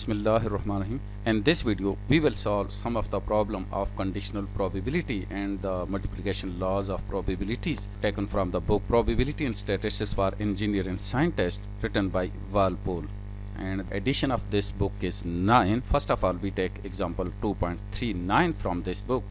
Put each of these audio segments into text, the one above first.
Bismillahirrahmanirrahim. In this video, we will solve some of the problem of conditional probability and the multiplication laws of probabilities taken from the book Probability and Statistics for Engineer and Scientist written by Walpole. And edition of this book is 9. First of all, we take example 2.39 from this book.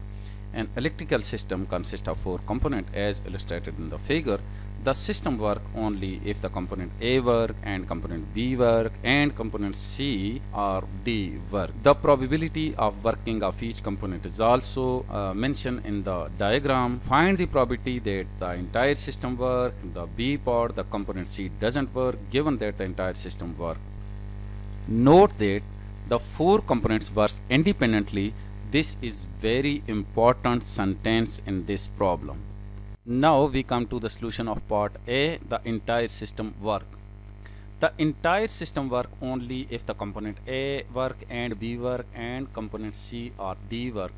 An electrical system consists of four components as illustrated in the figure. The system work only if the component A work and component B work and component C or D work. The probability of working of each component is also uh, mentioned in the diagram. Find the probability that the entire system work, the B part, the component C doesn't work given that the entire system work. Note that the four components work independently this is very important sentence in this problem. Now we come to the solution of part A, the entire system work. The entire system work only if the component A work and B work and component C or D work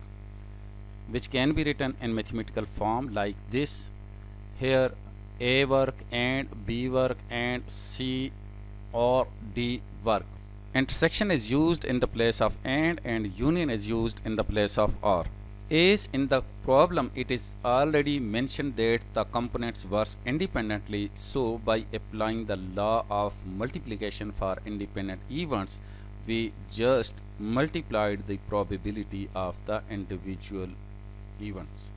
which can be written in mathematical form like this. Here A work and B work and C or D work. Intersection is used in the place of AND and union is used in the place of OR. As in the problem it is already mentioned that the components work independently so by applying the law of multiplication for independent events we just multiplied the probability of the individual events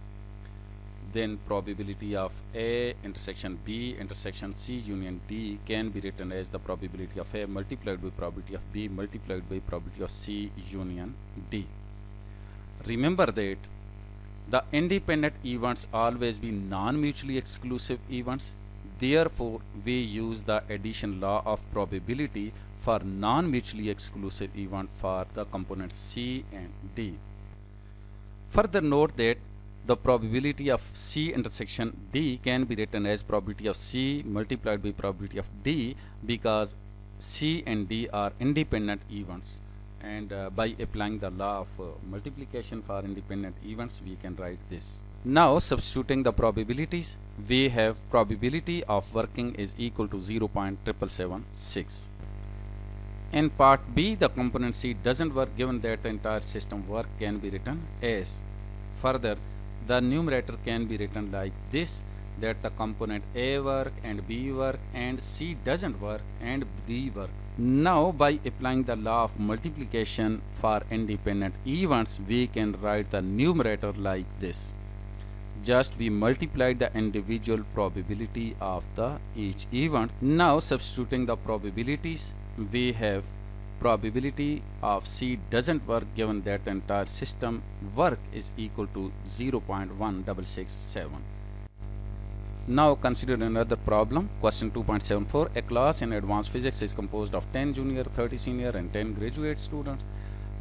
then probability of A intersection B intersection C union D can be written as the probability of A multiplied by probability of B multiplied by probability of C union D. Remember that the independent events always be non-mutually exclusive events. Therefore, we use the addition law of probability for non-mutually exclusive event for the components C and D. Further note that the probability of C intersection D can be written as probability of C multiplied by probability of D because C and D are independent events and uh, by applying the law of uh, multiplication for independent events we can write this. Now substituting the probabilities we have probability of working is equal to 0.7776. In part B the component C doesn't work given that the entire system work can be written as. Further the numerator can be written like this that the component A work and B work and C doesn't work and D work. Now by applying the law of multiplication for independent events we can write the numerator like this. Just we multiply the individual probability of the each event. Now substituting the probabilities we have probability of C doesn't work given that the entire system work is equal to 0.1667. Now consider another problem. Question 2.74. A class in advanced physics is composed of 10 junior, 30 senior and 10 graduate students.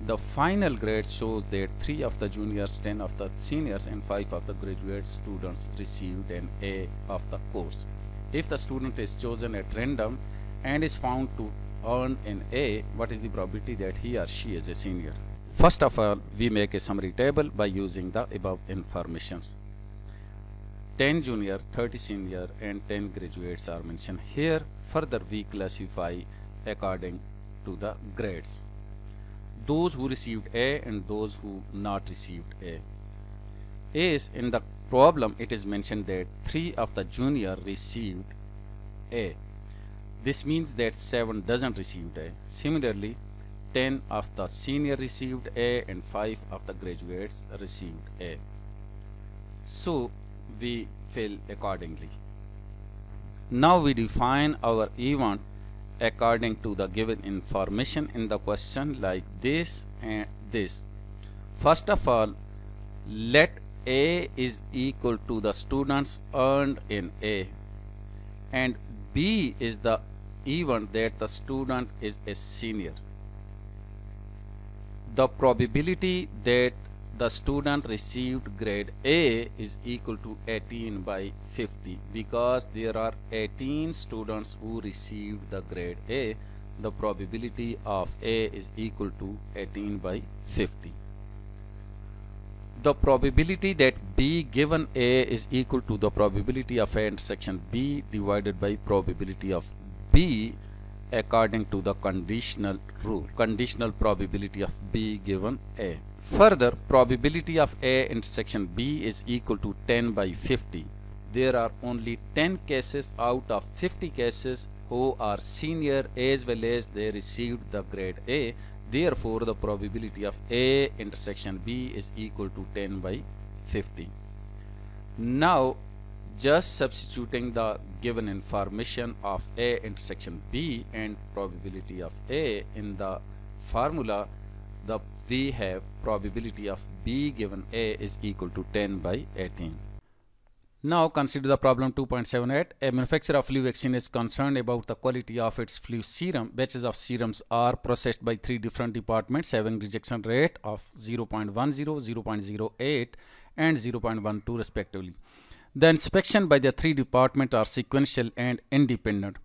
The final grade shows that 3 of the juniors, 10 of the seniors and 5 of the graduate students received an A of the course. If the student is chosen at random and is found to on an A, what is the probability that he or she is a senior? First of all, we make a summary table by using the above informations. 10 junior, 30 senior and 10 graduates are mentioned here. Further, we classify according to the grades. Those who received A and those who not received A. A is in the problem, it is mentioned that 3 of the junior received A this means that 7 doesn't receive A. Similarly, 10 of the senior received A and 5 of the graduates received A. So we fill accordingly. Now we define our event according to the given information in the question like this and this. First of all, let A is equal to the students earned in A and B is the even that the student is a senior. The probability that the student received grade A is equal to 18 by 50 because there are 18 students who received the grade A the probability of A is equal to 18 by 50 the probability that B given A is equal to the probability of A intersection B divided by probability of B according to the conditional rule conditional probability of B given A further probability of A intersection B is equal to 10 by 50 there are only 10 cases out of 50 cases who are senior as well as they received the grade A therefore the probability of A intersection B is equal to 10 by 50 now just substituting the given information of A intersection B and probability of A in the formula the we have probability of B given A is equal to 10 by 18. Now consider the problem 2.78. A manufacturer of flu vaccine is concerned about the quality of its flu serum. Batches of serums are processed by three different departments having rejection rate of 0.10, 0.08 and 0.12 respectively. The inspection by the three departments are sequential and independent.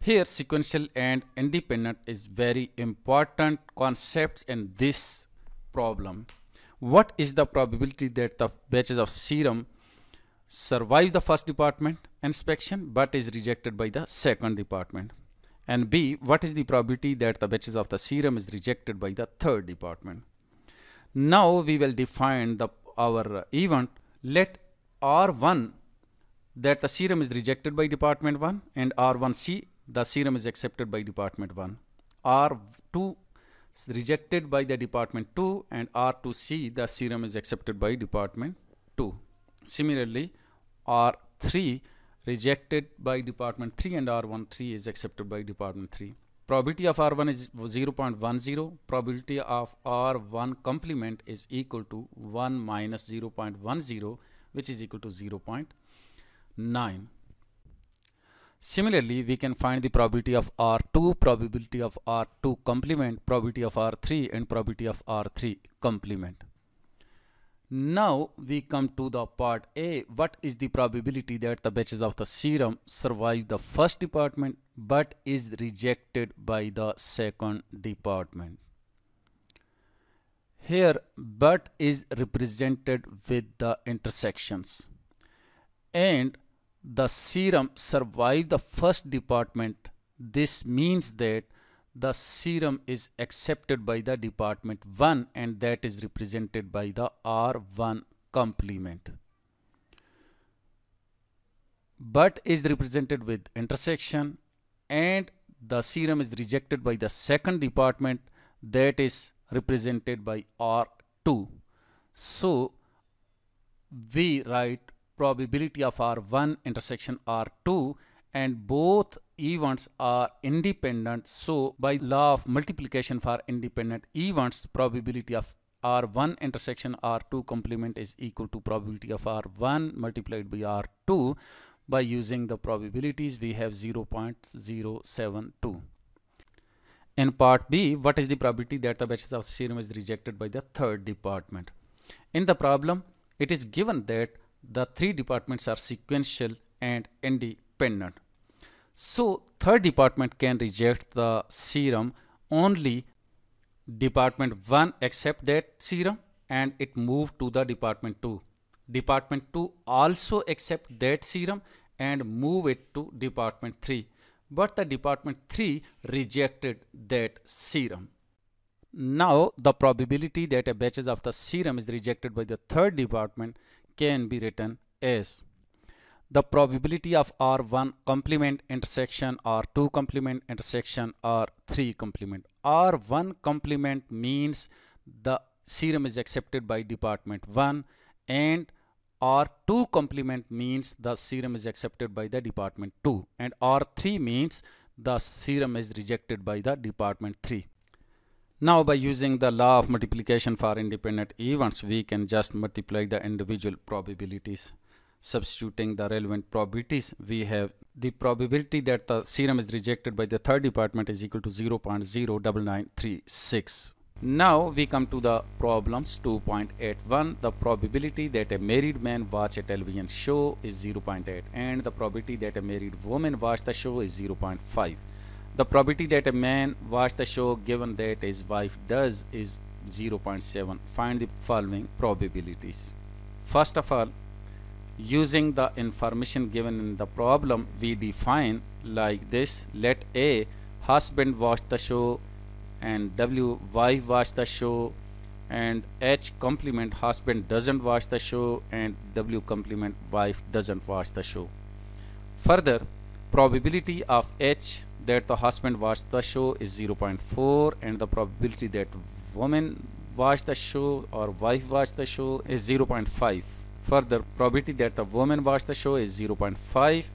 Here sequential and independent is very important concepts in this problem. What is the probability that the batches of serum survive the first department inspection but is rejected by the second department? And B, what is the probability that the batches of the serum is rejected by the third department? Now we will define the, our event. Let R1 that the serum is rejected by department 1 and R1C the serum is accepted by department 1. R2 is rejected by the department 2 and R2C the serum is accepted by department 2. Similarly, R3 rejected by department 3 and R13 is accepted by department 3. Probability of R1 is 0.10, probability of R1 complement is equal to 1 minus 0.10 which is equal to 0.9. Similarly, we can find the probability of R2, probability of R2 complement, probability of R3 and probability of R3 complement. Now we come to the part A. What is the probability that the batches of the serum survive the first department but is rejected by the second department? Here but is represented with the intersections and the serum survived the first department. This means that the serum is accepted by the department 1 and that is represented by the R1 complement. But is represented with intersection and the serum is rejected by the second department that is represented by R2. So we write probability of R1 intersection R2 and both events are independent. So by law of multiplication for independent events, probability of R1 intersection R2 complement is equal to probability of R1 multiplied by R2. By using the probabilities, we have 0.072. In part B, what is the probability that the batches of serum is rejected by the third department? In the problem, it is given that the three departments are sequential and independent. So third department can reject the serum only department 1 accept that serum and it move to the department 2. Department 2 also accept that serum and move it to department 3 but the department 3 rejected that serum. Now the probability that a batches of the serum is rejected by the third department can be written as the probability of R1 complement intersection, R2 complement intersection, R3 complement. R1 complement means the serum is accepted by department 1 and R2 complement means the serum is accepted by the department 2 and R3 means the serum is rejected by the department 3. Now by using the law of multiplication for independent events we can just multiply the individual probabilities. Substituting the relevant probabilities we have the probability that the serum is rejected by the third department is equal to 0 0.09936. Now we come to the problems 2.81. The probability that a married man watch a television show is 0.8 and the probability that a married woman watch the show is 0.5. The probability that a man watch the show given that his wife does is 0.7. Find the following probabilities. First of all, using the information given in the problem, we define like this. Let A husband watch the show and W wife watch the show and H complement husband doesn't watch the show and W complement wife doesn't watch the show. Further, probability of H that the husband watched the show is 0.4 and the probability that woman watched the show or wife watched the show is 0.5. Further, probability that the woman watched the show is 0.5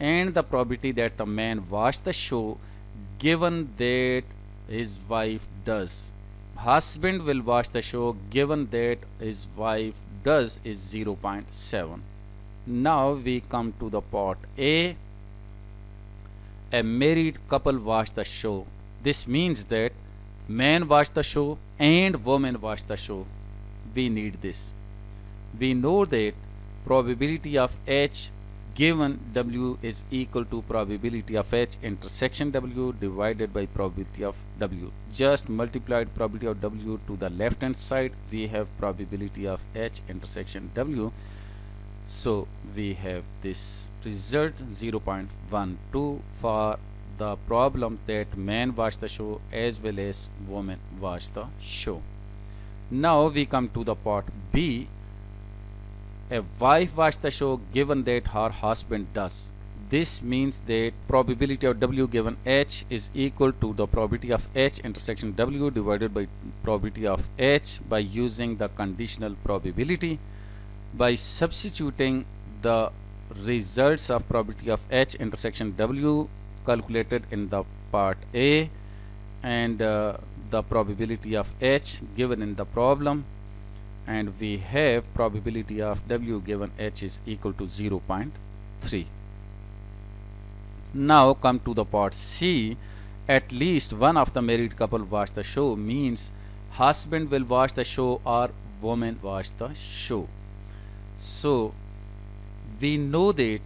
and the probability that the man watched the show given that his wife does. Husband will watch the show given that his wife does is 0.7. Now we come to the part A. A married couple watch the show. This means that man watch the show and woman watch the show. We need this. We know that probability of H given W is equal to probability of H intersection W divided by probability of W. Just multiplied probability of W to the left hand side we have probability of H intersection W. So we have this result 0.12 for the problem that men watched the show as well as women watched the show. Now we come to the part B a wife watches the show given that her husband does. This means that probability of W given H is equal to the probability of H intersection W divided by probability of H by using the conditional probability. By substituting the results of probability of H intersection W calculated in the part A and uh, the probability of H given in the problem and we have probability of W given H is equal to 0.3. Now come to the part C. At least one of the married couple watch the show means husband will watch the show or woman watch the show. So we know that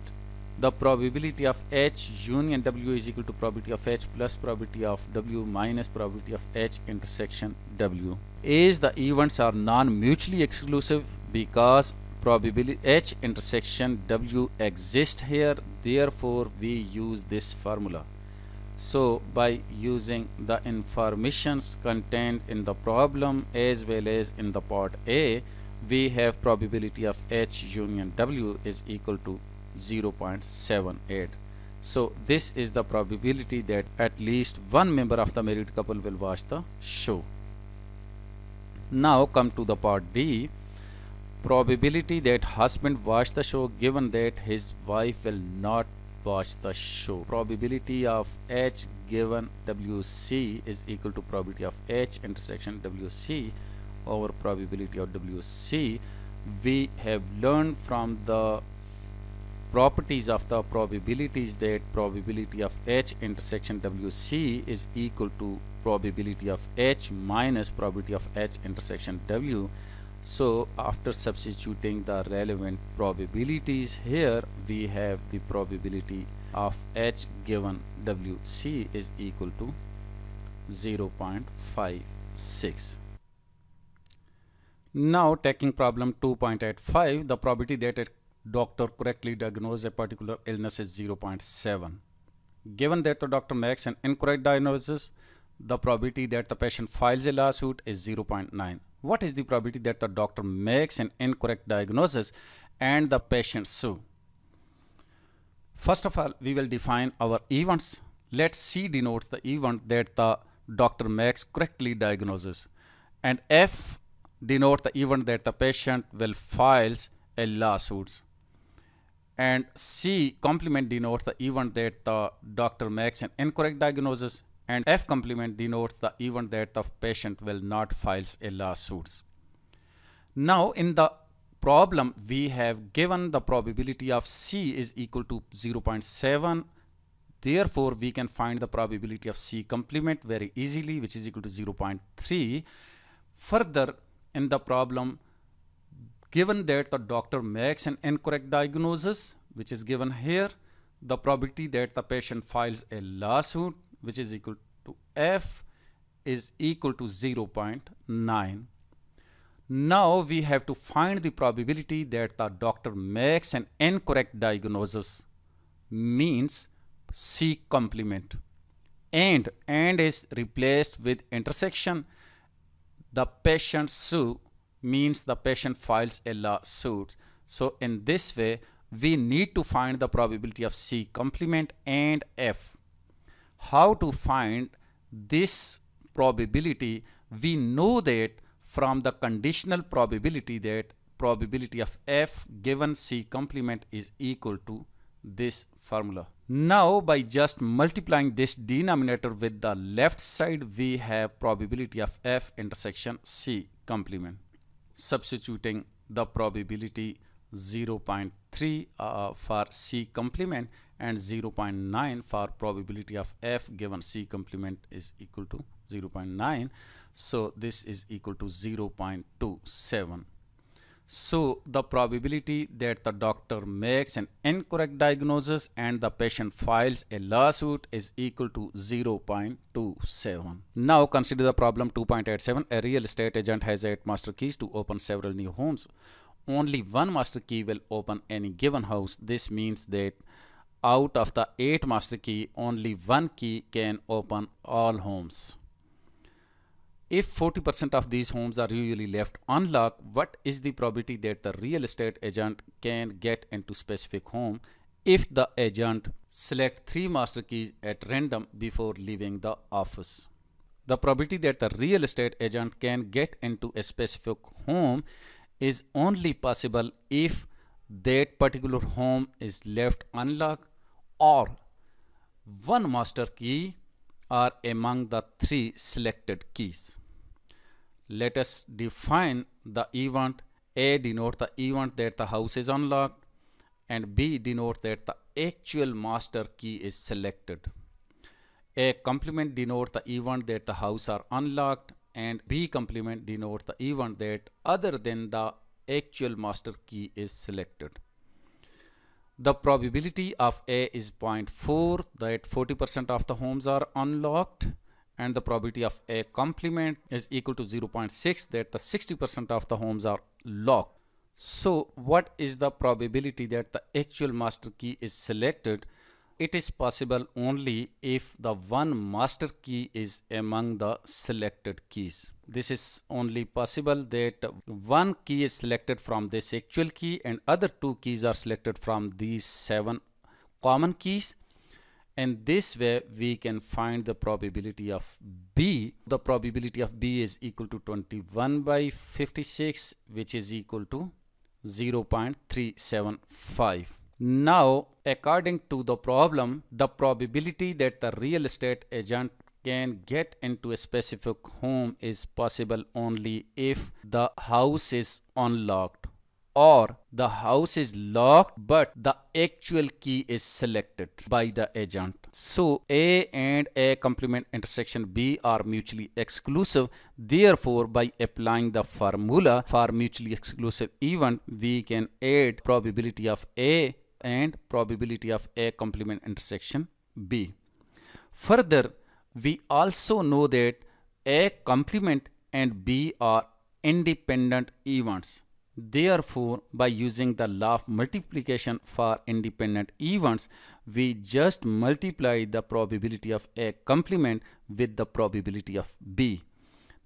the probability of H union W is equal to probability of H plus probability of W minus probability of H intersection W. As the events are non-mutually exclusive because probability H intersection W exists here, therefore we use this formula. So by using the informations contained in the problem as well as in the part A, we have probability of H union W is equal to 0.78 so this is the probability that at least one member of the married couple will watch the show now come to the part d probability that husband watch the show given that his wife will not watch the show probability of h given wc is equal to probability of h intersection wc over probability of wc we have learned from the properties of the probability is that probability of H intersection WC is equal to probability of H minus probability of H intersection W. So after substituting the relevant probabilities here we have the probability of H given WC is equal to 0.56. Now taking problem 2.85 the probability that doctor correctly diagnosed a particular illness is 0.7. Given that the doctor makes an incorrect diagnosis, the probability that the patient files a lawsuit is 0.9. What is the probability that the doctor makes an incorrect diagnosis and the patient sue? First of all, we will define our events. Let C denotes the event that the doctor makes correctly diagnosis and F denote the event that the patient will files a lawsuit and C complement denotes the event that the doctor makes an incorrect diagnosis and F complement denotes the event that the patient will not files a lawsuit. Now in the problem we have given the probability of C is equal to 0.7 therefore we can find the probability of C complement very easily which is equal to 0.3 further in the problem Given that the doctor makes an incorrect diagnosis, which is given here, the probability that the patient files a lawsuit, which is equal to F, is equal to 0.9. Now we have to find the probability that the doctor makes an incorrect diagnosis, means C complement. And, and is replaced with intersection. The patient sue means the patient files a lawsuit. So in this way, we need to find the probability of C complement and F. How to find this probability? We know that from the conditional probability that probability of F given C complement is equal to this formula. Now by just multiplying this denominator with the left side we have probability of F intersection C complement substituting the probability 0.3 uh, uh, for C complement and 0.9 for probability of F given C complement is equal to 0.9. So this is equal to 0.27 so the probability that the doctor makes an incorrect diagnosis and the patient files a lawsuit is equal to 0.27. Now consider the problem 2.87. A real estate agent has 8 master keys to open several new homes. Only one master key will open any given house. This means that out of the 8 master key, only one key can open all homes. If 40% of these homes are usually left unlocked, what is the probability that the real estate agent can get into specific home if the agent select three master keys at random before leaving the office? The probability that the real estate agent can get into a specific home is only possible if that particular home is left unlocked or one master key are among the three selected keys let us define the event A denote the event that the house is unlocked and B denote that the actual master key is selected. A complement denote the event that the house are unlocked and B complement denote the event that other than the actual master key is selected. The probability of A is 0.4 that 40% of the homes are unlocked and the probability of A complement is equal to 0.6 that the 60% of the homes are locked. So what is the probability that the actual master key is selected? It is possible only if the one master key is among the selected keys. This is only possible that one key is selected from this actual key and other two keys are selected from these seven common keys and this way we can find the probability of B. The probability of B is equal to 21 by 56 which is equal to 0 0.375. Now according to the problem the probability that the real estate agent can get into a specific home is possible only if the house is unlocked or the house is locked but the actual key is selected by the agent. So A and A complement intersection B are mutually exclusive. Therefore, by applying the formula for mutually exclusive event, we can add probability of A and probability of A complement intersection B. Further, we also know that A complement and B are independent events. Therefore, by using the law of multiplication for independent events, we just multiply the probability of A complement with the probability of B.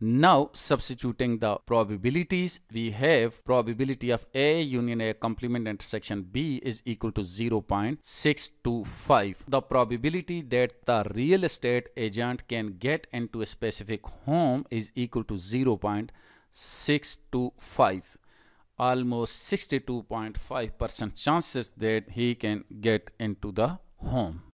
Now substituting the probabilities, we have probability of A union A complement intersection B is equal to 0.625. The probability that the real estate agent can get into a specific home is equal to 0.625 almost 62.5% chances that he can get into the home